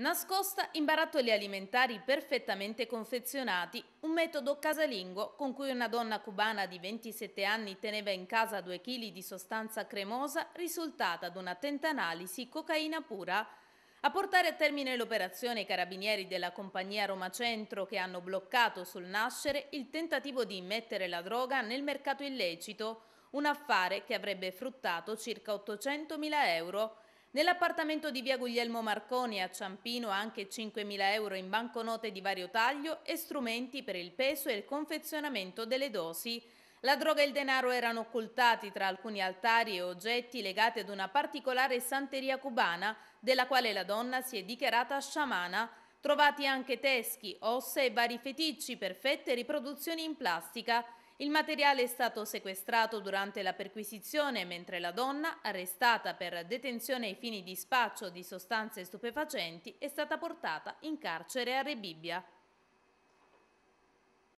Nascosta in barattoli alimentari perfettamente confezionati, un metodo casalingo con cui una donna cubana di 27 anni teneva in casa 2 kg di sostanza cremosa risultata ad un'attenta analisi cocaina pura. A portare a termine l'operazione i carabinieri della compagnia Roma Centro che hanno bloccato sul nascere il tentativo di immettere la droga nel mercato illecito, un affare che avrebbe fruttato circa 800.000 euro Nell'appartamento di via Guglielmo Marconi a Ciampino anche 5.000 euro in banconote di vario taglio e strumenti per il peso e il confezionamento delle dosi. La droga e il denaro erano occultati tra alcuni altari e oggetti legati ad una particolare santeria cubana, della quale la donna si è dichiarata sciamana, trovati anche teschi, ossa e vari feticci perfette riproduzioni in plastica, il materiale è stato sequestrato durante la perquisizione, mentre la donna, arrestata per detenzione ai fini di spaccio di sostanze stupefacenti, è stata portata in carcere a Rebibbia.